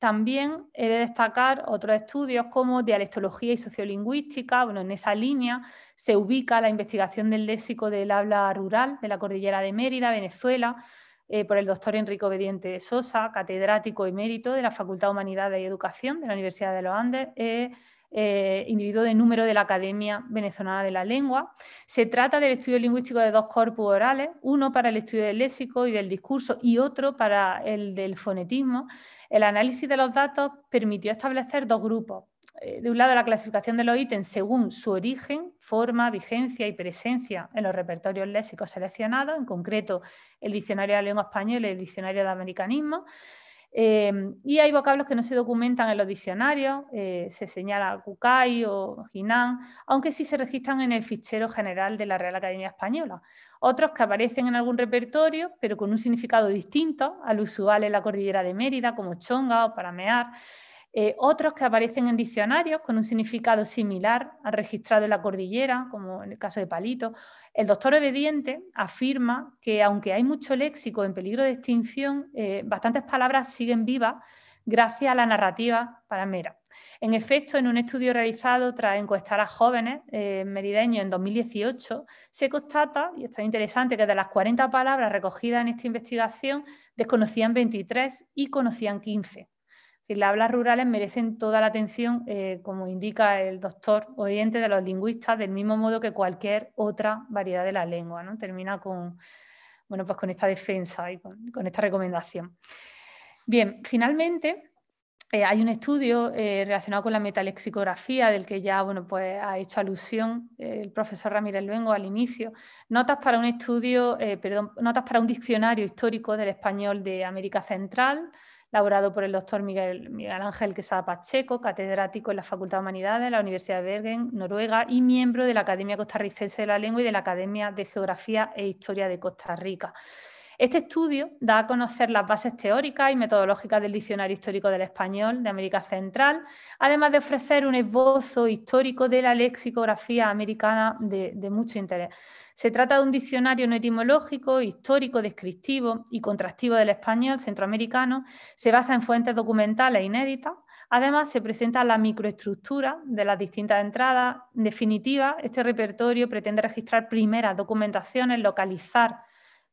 también he de destacar otros estudios como dialectología y sociolingüística. Bueno, en esa línea se ubica la investigación del léxico del habla rural de la cordillera de Mérida, Venezuela, eh, por el doctor Enrique Obediente Sosa, catedrático emérito de la Facultad de Humanidades y Educación de la Universidad de los Andes. Eh, eh, individuo de número de la Academia Venezolana de la Lengua. Se trata del estudio lingüístico de dos corpus orales, uno para el estudio del léxico y del discurso y otro para el del fonetismo. El análisis de los datos permitió establecer dos grupos. Eh, de un lado, la clasificación de los ítems según su origen, forma, vigencia y presencia en los repertorios léxicos seleccionados, en concreto el Diccionario de la Lengua Española y el Diccionario de Americanismo. Em, y hay vocablos que no se documentan en los diccionarios, eh, se señala Cucay o Jinan, aunque sí se registran en el fichero general de la Real Academia Española. Otros que aparecen en algún repertorio, pero con un significado distinto al usual en la cordillera de Mérida, como chonga o paramear. Eh, otros que aparecen en diccionarios con un significado similar al registrado en la cordillera, como en el caso de Palito. El doctor Obediente afirma que aunque hay mucho léxico en peligro de extinción, eh, bastantes palabras siguen vivas gracias a la narrativa paramera. En efecto, en un estudio realizado tras encuestar a jóvenes eh, merideños en 2018, se constata, y esto es interesante, que de las 40 palabras recogidas en esta investigación, desconocían 23 y conocían 15 las hablas rurales merecen toda la atención, eh, como indica el doctor oyente de los lingüistas, del mismo modo que cualquier otra variedad de la lengua. Termina pues con, esta defensa y con, esta recomendación. Bien, finalmente, eh, hay un estudio eh, relacionado con la metalexicografía del que ya pues ha hecho alusión el profesor Ramírez Luengo al inicio. Notas para un estudio, notas para un diccionario histórico del español de América Central, laborado por el doctor Miguel, Ángel Quesada Pacheco, catedrático en la Facultad de Humanidades de la Universidad de Bergen, Noruega, y miembro de la Academia Costarricense de la Lengua y de la Academia de Geografía e Historia de Costa Rica. Este estudio da a conocer las bases teóricas y metodológicas del Diccionario Histórico del Español de América Central, además de ofrecer un esbozo histórico de la lexicografía americana de mucho interés. Se trata de un diccionario no etimológico, histórico, descriptivo y contrastivo del español centroamericano. Se basa en fuentes documentales e inéditas. Además, se presenta la microestructura de las distintas entradas. En definitiva, este repertorio pretende registrar primeras documentaciones, localizar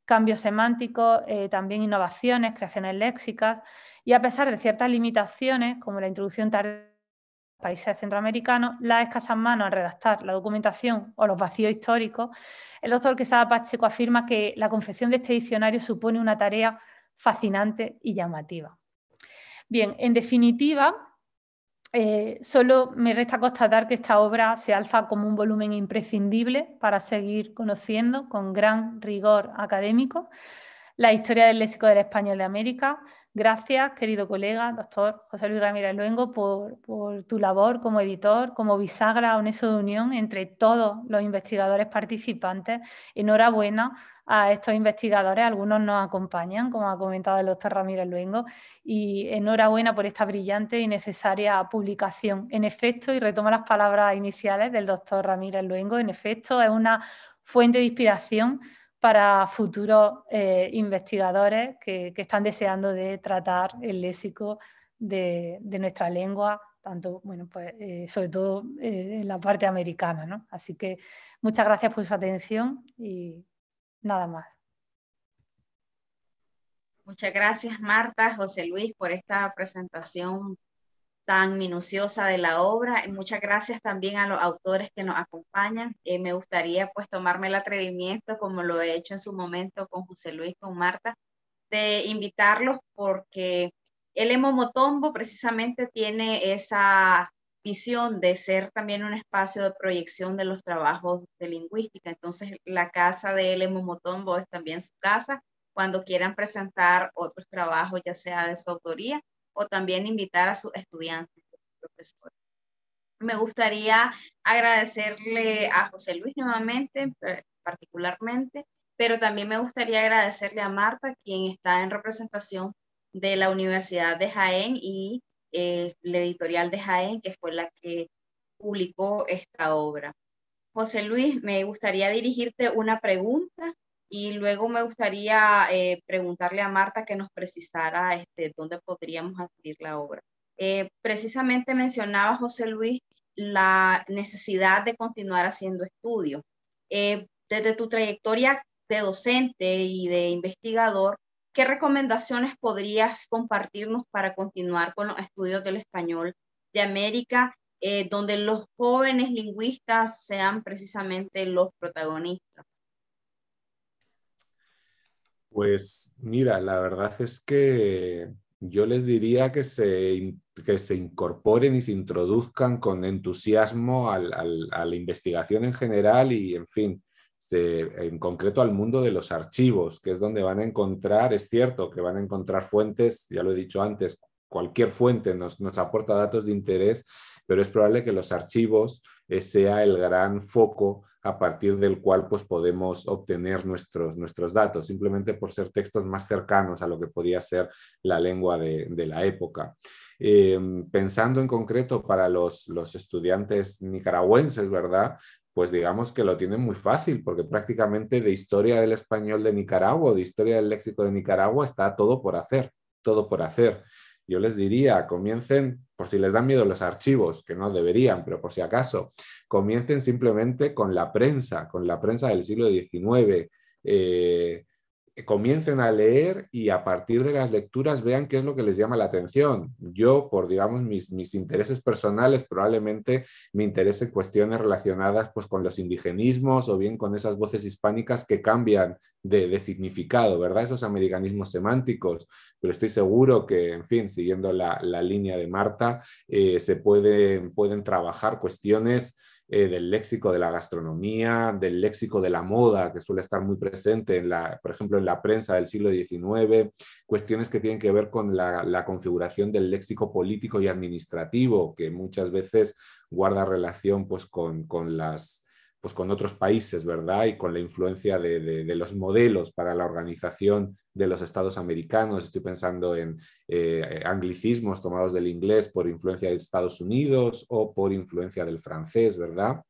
cambios semánticos, eh, también innovaciones, creaciones léxicas, y a pesar de ciertas limitaciones, como la introducción tardía países centroamericanos, las escasas manos al redactar la documentación o los vacíos históricos, el doctor Quesada Pacheco afirma que la confección de este diccionario supone una tarea fascinante y llamativa. Bien, en definitiva, eh, solo me resta constatar que esta obra se alza como un volumen imprescindible para seguir conociendo con gran rigor académico la historia del léxico del español de América, Gracias, querido colega, doctor José Luis Ramírez Luengo, por, tu labor como editor, como bisagra o nexo de unión entre todos los investigadores participantes. Enhorabuena a estos investigadores, algunos nos acompañan, como ha comentado el doctor Ramírez Luengo, y enhorabuena por esta brillante y necesaria publicación. En efecto, y retomo las palabras iniciales del doctor Ramírez Luengo, en efecto, es una fuente de inspiración para futuros eh, investigadores que, están deseando de tratar el léxico de, nuestra lengua, tanto, bueno, pues, eh, sobre todo eh, en la parte americana. Así que muchas gracias por su atención y nada más. Muchas gracias Marta, José Luis, por esta presentación tan minuciosa de la obra. Muchas gracias también a los autores que nos acompañan. Eh, me gustaría pues tomarme el atrevimiento, como lo he hecho en su momento con José Luis, con Marta, de invitarlos porque el Emomotombo precisamente tiene esa visión de ser también un espacio de proyección de los trabajos de lingüística. Entonces, la casa de El es también su casa. Cuando quieran presentar otros trabajos, ya sea de su autoría, o también invitar a sus estudiantes, profesores. Me gustaría agradecerle a José Luis nuevamente, eh, particularmente, pero también me gustaría agradecerle a Marta, quien está en representación de la Universidad de Jaén y eh, la editorial de Jaén, que fue la que publicó esta obra. José Luis, me gustaría dirigirte una pregunta y luego me gustaría eh, preguntarle a Marta que nos precisara este, dónde podríamos adquirir la obra. Eh, precisamente mencionaba José Luis la necesidad de continuar haciendo estudios. Eh, desde tu trayectoria de docente y de investigador, ¿qué recomendaciones podrías compartirnos para continuar con los estudios del español de América, donde los jóvenes lingüistas sean precisamente los protagonistas? Pues mira, la verdad es que yo les diría que se, incorporen y se introduzcan con entusiasmo a la investigación en general y, en fin, en concreto al mundo de los archivos, que es donde van a encontrar, es cierto que van a encontrar fuentes, ya lo he dicho antes, cualquier fuente nos, nos aporta datos de interés, pero es probable que los archivos eh, sea el gran foco a partir del cual pues, podemos obtener nuestros, nuestros datos, simplemente por ser textos más cercanos a lo que podía ser la lengua de, la época. Em, pensando en concreto para los, estudiantes nicaragüenses, ¿verdad? pues digamos que lo tienen muy fácil, porque prácticamente de historia del español de Nicaragua, de historia del léxico de Nicaragua, está todo por hacer, todo por hacer yo les diría, comiencen, por si les dan miedo los archivos, que no deberían, pero por si acaso, comiencen simplemente con la prensa, con la prensa del siglo XIX comiencen a leer y a partir de las lecturas vean qué es lo que les llama la atención. Yo, por digamos mis, intereses personales, probablemente me interese cuestiones relacionadas pues, con los indigenismos o bien con esas voces hispánicas que cambian de, significado, ¿verdad? Esos americanismos semánticos, pero estoy seguro que, en fin, siguiendo la, línea de Marta, eh, se pueden trabajar cuestiones eh, del léxico de la gastronomía, del léxico de la moda, que suele estar muy presente, en la, por ejemplo, en la prensa del siglo XIX, cuestiones que tienen que ver con la, configuración del léxico político y administrativo, que muchas veces guarda relación pues, con, con las pues, con otros países, ¿verdad? Y con la influencia de, los modelos para la organización de los estados americanos. Estoy pensando en eh, anglicismos tomados del inglés por influencia de Estados Unidos o por influencia del francés, ¿verdad?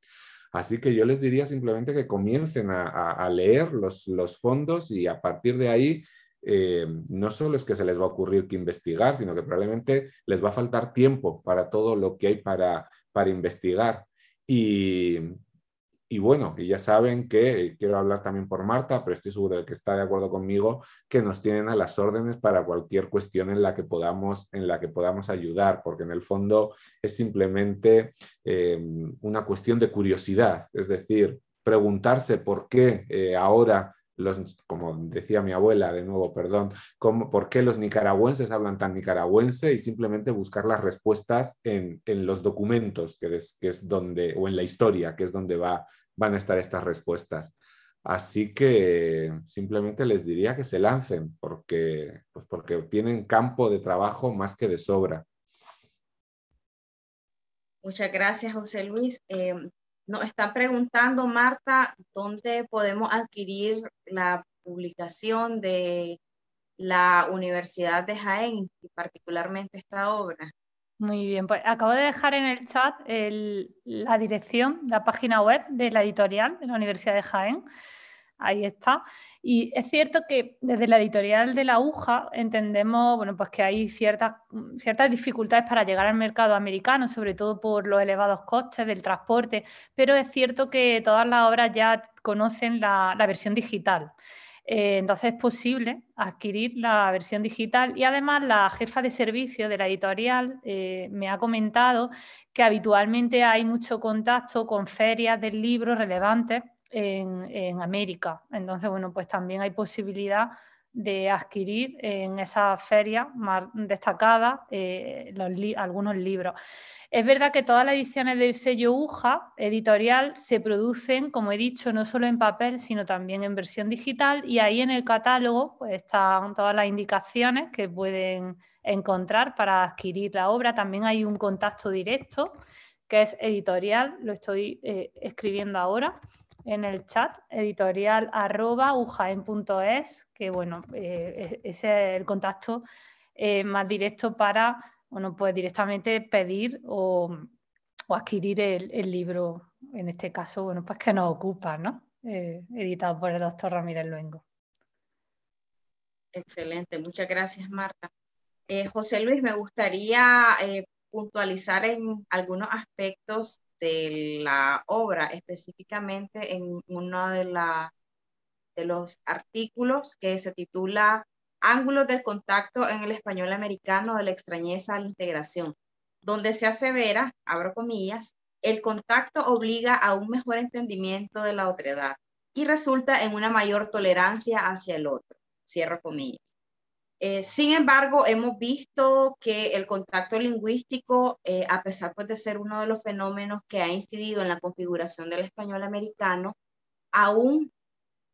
Así que yo les diría simplemente que comiencen a, leer los, los, fondos y a partir de ahí eh, no solo es que se les va a ocurrir que investigar, sino que probablemente les va a faltar tiempo para todo lo que hay para, para investigar. Y, y bueno, y ya saben que quiero hablar también por Marta, pero estoy seguro de que está de acuerdo conmigo, que nos tienen a las órdenes para cualquier cuestión en la que podamos, en la que podamos ayudar, porque en el fondo es simplemente eh, una cuestión de curiosidad, es decir, preguntarse por qué eh, ahora los, como decía mi abuela, de nuevo, perdón, cómo, por qué los nicaragüenses hablan tan nicaragüense y simplemente buscar las respuestas en, los documentos, que es donde, o en la historia, que es donde va van a estar estas respuestas. Así que simplemente les diría que se lancen porque, pues, porque tienen campo de trabajo más que de sobra. Muchas gracias, José Luis. Eh, nos está preguntando, Marta, dónde podemos adquirir la publicación de la Universidad de Jaén y particularmente esta obra. Muy bien, pues acabo de dejar en el chat la dirección, la página web de la editorial de la Universidad de Jaén. Ahí está. Y es cierto que desde la editorial de la UJA entendemos bueno, pues que hay ciertas, ciertas dificultades para llegar al mercado americano, sobre todo por los elevados costes del transporte, pero es cierto que todas las obras ya conocen la versión digital. Eh, entonces es posible adquirir la versión digital y además la jefa de servicio de la editorial eh, me ha comentado que habitualmente hay mucho contacto con ferias del libro relevantes en, en América. Entonces, bueno, pues también hay posibilidad de adquirir en esa feria más destacada eh, algunos libros. Es verdad que todas las ediciones del sello UJA editorial se producen, como he dicho, no solo en papel, sino también en versión digital y ahí en el catálogo pues, están todas las indicaciones que pueden encontrar para adquirir la obra. También hay un contacto directo que es editorial, lo estoy eh, escribiendo ahora en el chat, editorial arroba ujaen.es, que bueno, eh, ese es el contacto eh, más directo para, bueno, pues directamente pedir o, adquirir el, libro, en este caso, bueno, pues que nos ocupa, ¿no? Eh, editado por el doctor Ramírez Luengo. Excelente, muchas gracias Marta. José Luis, me gustaría puntualizar en algunos aspectos de la obra, específicamente en uno de, la, de los artículos que se titula Ángulos del contacto en el español americano de la extrañeza a la integración, donde se asevera, abro comillas, el contacto obliga a un mejor entendimiento de la otredad y resulta en una mayor tolerancia hacia el otro, cierro comillas. Eh, sin embargo, hemos visto que el contacto lingüístico, eh, a pesar pues, de ser uno de los fenómenos que ha incidido en la configuración del español americano, aún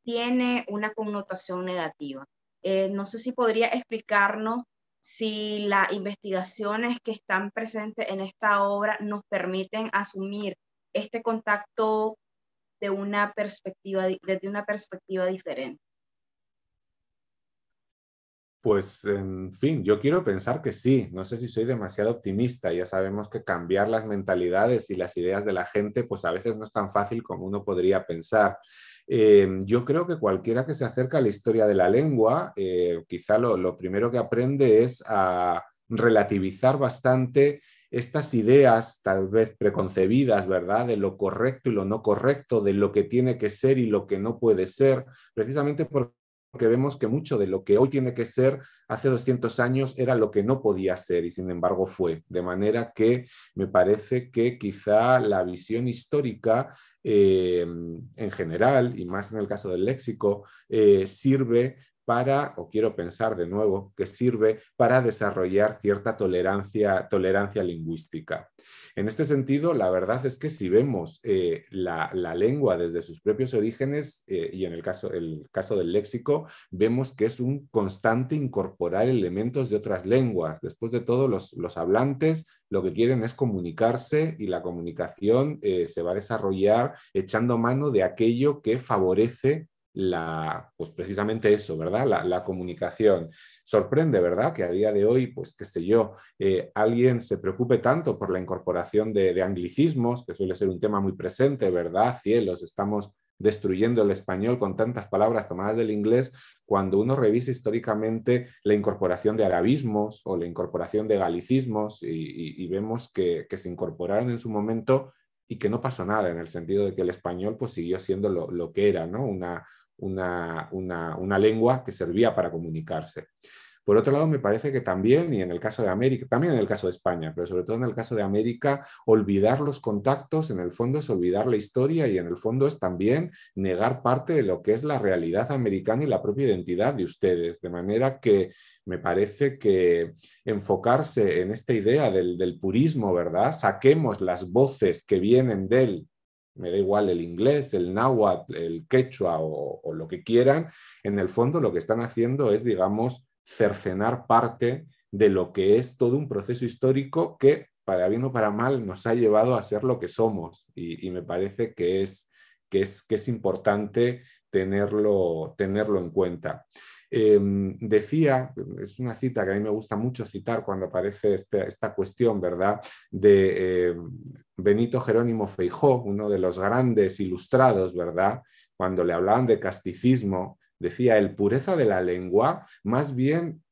tiene una connotación negativa. Eh, no sé si podría explicarnos si las investigaciones que están presentes en esta obra nos permiten asumir este contacto de una perspectiva, desde una perspectiva diferente. Pues, en fin, yo quiero pensar que sí. No sé si soy demasiado optimista. Ya sabemos que cambiar las mentalidades y las ideas de la gente, pues a veces no es tan fácil como uno podría pensar. Eh, yo creo que cualquiera que se acerca a la historia de la lengua, eh, quizá lo, lo primero que aprende es a relativizar bastante estas ideas tal vez preconcebidas, ¿verdad? De lo correcto y lo no correcto, de lo que tiene que ser y lo que no puede ser, precisamente porque porque vemos que mucho de lo que hoy tiene que ser hace 200 años era lo que no podía ser y sin embargo fue. De manera que me parece que quizá la visión histórica eh, en general y más en el caso del léxico eh, sirve para, o quiero pensar de nuevo, que sirve para desarrollar cierta tolerancia, tolerancia lingüística. En este sentido, la verdad es que si vemos eh, la, lengua desde sus propios orígenes, eh, y en el caso, el caso del léxico, vemos que es un constante incorporar elementos de otras lenguas. Después de todo, los, hablantes lo que quieren es comunicarse y la comunicación eh, se va a desarrollar echando mano de aquello que favorece la, pues precisamente eso, ¿verdad? La, comunicación. Sorprende, ¿verdad? Que a día de hoy, pues qué sé yo, eh, alguien se preocupe tanto por la incorporación de, anglicismos, que suele ser un tema muy presente, ¿verdad? Cielos, estamos destruyendo el español con tantas palabras tomadas del inglés, cuando uno revisa históricamente la incorporación de arabismos o la incorporación de galicismos y, vemos que, se incorporaron en su momento y que no pasó nada en el sentido de que el español pues siguió siendo lo, lo que era, ¿no? Una, una, lengua que servía para comunicarse. Por otro lado, me parece que también, y en el caso de América, también en el caso de España, pero sobre todo en el caso de América, olvidar los contactos en el fondo es olvidar la historia y en el fondo es también negar parte de lo que es la realidad americana y la propia identidad de ustedes. De manera que me parece que enfocarse en esta idea del, del purismo, ¿verdad? Saquemos las voces que vienen del me da igual el inglés, el náhuatl, el quechua o, lo que quieran, en el fondo lo que están haciendo es, digamos, cercenar parte de lo que es todo un proceso histórico que, para bien o para mal, nos ha llevado a ser lo que somos. Y, me parece que es, que es importante tenerlo, tenerlo en cuenta. Em, decía, es una cita que a mí me gusta mucho citar cuando aparece este, esta cuestión, ¿verdad? De em, Benito Jerónimo Feijó, uno de los grandes ilustrados, ¿verdad? Cuando le hablaban de casticismo, decía, el pureza de la lengua más bien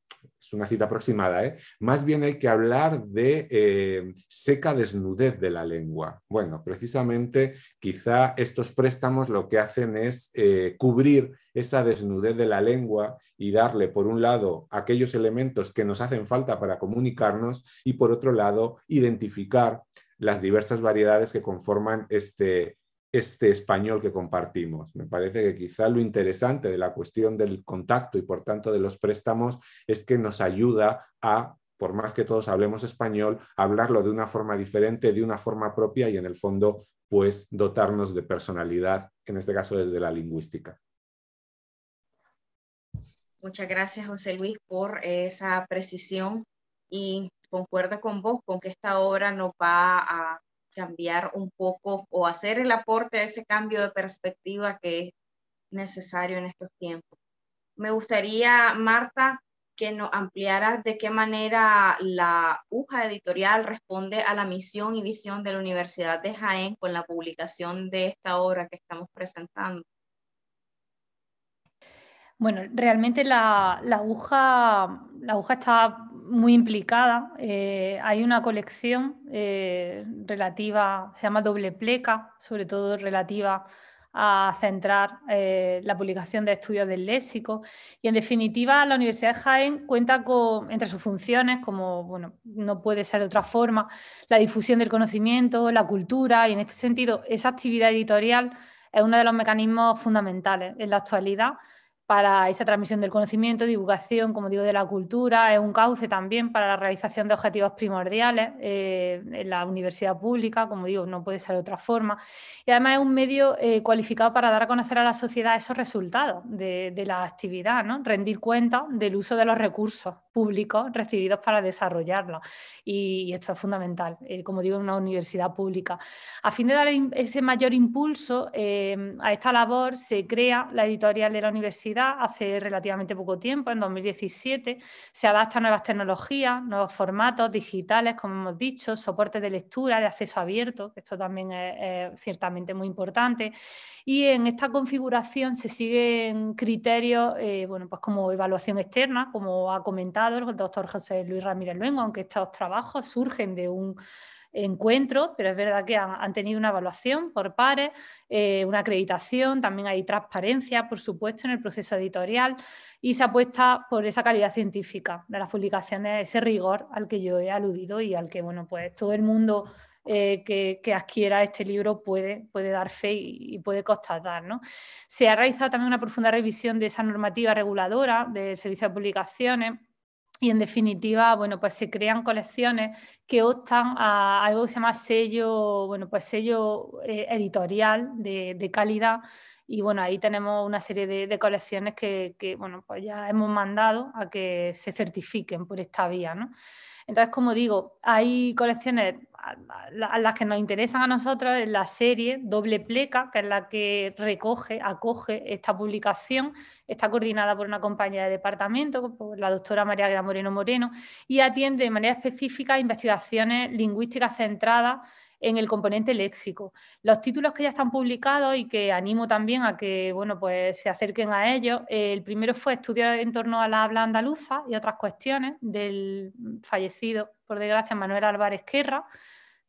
es una cita aproximada, ¿eh? más bien hay que hablar de eh, seca desnudez de la lengua. Bueno, precisamente quizá estos préstamos lo que hacen es eh, cubrir esa desnudez de la lengua y darle, por un lado, aquellos elementos que nos hacen falta para comunicarnos y, por otro lado, identificar las diversas variedades que conforman este, este español que compartimos. Me parece que quizá lo interesante de la cuestión del contacto y por tanto de los préstamos es que nos ayuda a, por más que todos hablemos español, hablarlo de una forma diferente, de una forma propia y en el fondo, pues dotarnos de personalidad, en este caso desde la lingüística. Muchas gracias, José Luis, por esa precisión y concuerdo con vos con que esta obra nos va a cambiar un poco o hacer el aporte a ese cambio de perspectiva que es necesario en estos tiempos. Me gustaría, Marta, que nos ampliaras de qué manera la UJA editorial responde a la misión y visión de la Universidad de Jaén con la publicación de esta obra que estamos presentando. Bueno, realmente la, aguja, está muy implicada. Eh, hay una colección eh, relativa, se llama Doble Pleca, sobre todo relativa a centrar eh, la publicación de estudios del léxico. Y en definitiva, la Universidad de Jaén cuenta con, entre sus funciones, como no puede ser de otra forma, la difusión del conocimiento, la cultura, y en este sentido, esa actividad editorial es uno de los mecanismos fundamentales en la actualidad para esa transmisión del conocimiento, divulgación, como digo, de la cultura, es un cauce también para la realización de objetivos primordiales eh, en la universidad pública, como digo, no puede ser de otra forma. Y además es un medio eh, cualificado para dar a conocer a la sociedad esos resultados de, la actividad, rendir cuenta del uso de los recursos públicos recibidos para desarrollarlo y, esto es fundamental, eh, como digo, en una universidad pública. A fin de dar ese mayor impulso em, a esta labor, se crea la editorial de la universidad hace relativamente poco tiempo, en 2017, se adapta a nuevas tecnologías, nuevos formatos digitales, como hemos dicho, soportes de lectura, de acceso abierto, que esto también es, ciertamente muy importante, y en esta configuración se siguen criterios, eh, bueno, pues como evaluación externa, como ha comentado el doctor José Luis Ramírez Luengo, aunque estos trabajos surgen de un encuentro, pero es verdad que han, tenido una evaluación por pares, eh, una acreditación, también hay transparencia, por supuesto, en el proceso editorial y se apuesta por esa calidad científica de las publicaciones, ese rigor al que yo he aludido y al que, bueno, pues todo el mundo eh, que, adquiera este libro puede, puede dar fe y, puede constatar. ¿no? Se ha realizado también una profunda revisión de esa normativa reguladora de servicios de publicaciones y en definitiva, bueno, pues se crean colecciones que optan a algo que se llama sello, bueno, pues sello eh, editorial de, calidad. Y bueno, ahí tenemos una serie de, colecciones que, que, bueno, pues ya hemos mandado a que se certifiquen por esta vía, ¿no? Entonces, como digo, hay colecciones a las que nos interesan a nosotros es la serie Doble Pleca, que es la que recoge, acoge esta publicación. Está coordinada por una compañía de departamento, por la doctora María Gran Moreno Moreno, y atiende de manera específica investigaciones lingüísticas centradas en el componente léxico. Los títulos que ya están publicados y que animo también a que bueno, pues se acerquen a ellos, el primero fue estudiar en torno a la habla andaluza y otras cuestiones del fallecido, por desgracia, Manuel Álvarez Querra,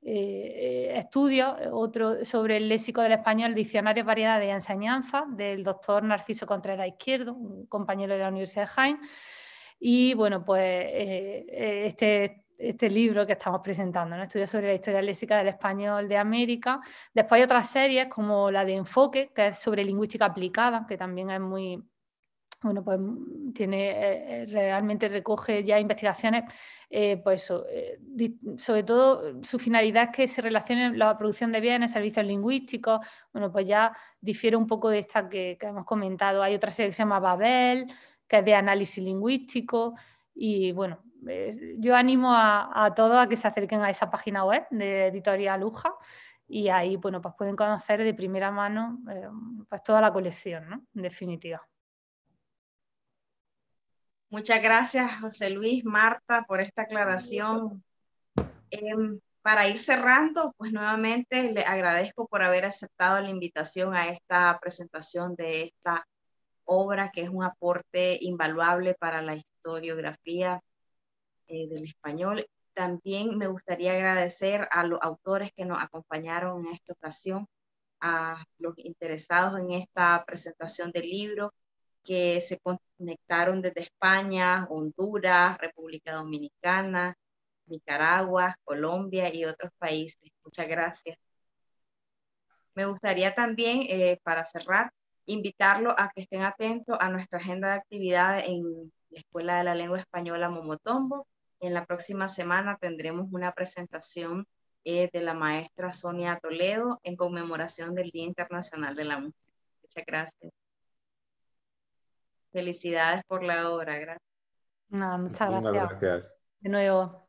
eh, estudios, otro sobre el léxico del español, diccionario variedad de enseñanza, del doctor Narciso Contreras Izquierdo, un compañero de la Universidad de Jaén. Y bueno, pues eh, este, este libro que estamos presentando, ¿no? Estudios sobre la historia léxica del español de América. Después hay otras series como la de Enfoque, que es sobre lingüística aplicada, que también es muy, bueno, pues mm, tiene, eh, realmente recoge ya investigaciones, eh, pues eh, sobre todo su finalidad es que se relacione la producción de bienes, servicios lingüísticos, bueno, pues ya difiere un poco de esta que, hemos comentado. Hay otra serie que se llama Babel, que es de análisis lingüístico, y bueno, yo animo a, todos a que se acerquen a esa página web de Editorial Luja y ahí, bueno, pues pueden conocer de primera mano pues toda la colección, ¿no? En definitiva. Muchas gracias, José Luis, Marta, por esta aclaración. Em, para ir cerrando, pues nuevamente le agradezco por haber aceptado la invitación a esta presentación de esta obra, que es un aporte invaluable para la historiografía eh, del español. También me gustaría agradecer a los autores que nos acompañaron en esta ocasión, a los interesados en esta presentación del libro, que se conectaron desde España, Honduras, República Dominicana, Nicaragua, Colombia y otros países. Muchas gracias. Me gustaría también, eh, para cerrar, invitarlo a que estén atentos a nuestra agenda de actividades en la Escuela de la Lengua Española Momotombo. En la próxima semana tendremos una presentación eh, de la maestra Sonia Toledo en conmemoración del Día Internacional de la Mujer. Muchas gracias. Felicidades por la obra, gracias. No, muchas gracias. gracias. De nuevo.